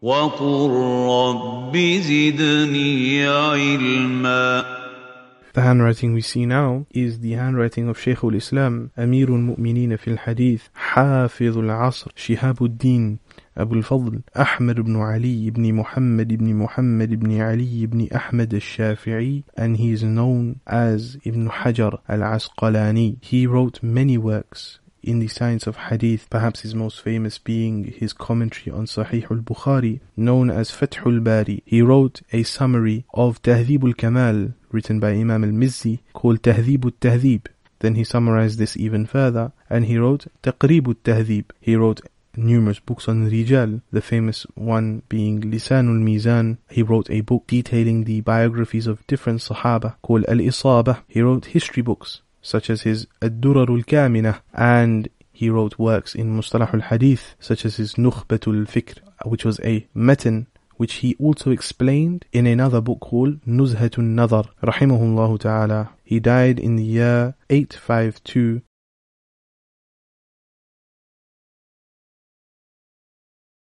The handwriting we see now is the handwriting of Shaykh al-Islam, Amir al-Mu'mineen fil Hadith, Hafiz al-Asr, Shihab al-Din, أبو الفضل أحمد بن ibn Muhammad محمد ibn محمد بن علي بن أحمد and he is known as Ibn Hajar al-Asqalani. He wrote many works in the science of hadith, perhaps his most famous being his commentary on Sahih al-Bukhari, known as al Bari. He wrote a summary of Tahdhib al-Kamal, written by Imam al-Mizzi, called Tahdhib al-Tahdhib. Then he summarized this even further, and he wrote Taqrib al-Tahdhib. He wrote numerous books on Rijal, the famous one being Lisan al Mizan. He wrote a book detailing the biographies of different Sahaba called Al-Isabah. He wrote history books such as his Ad-Durar al-Kamina, and he wrote works in Mustalah al-Hadith, such as his Nukhbatul Fikr, which was a metin which he also explained in another book called Nuzhatun Nadar, rahimahullah ta'ala. He died in the year 852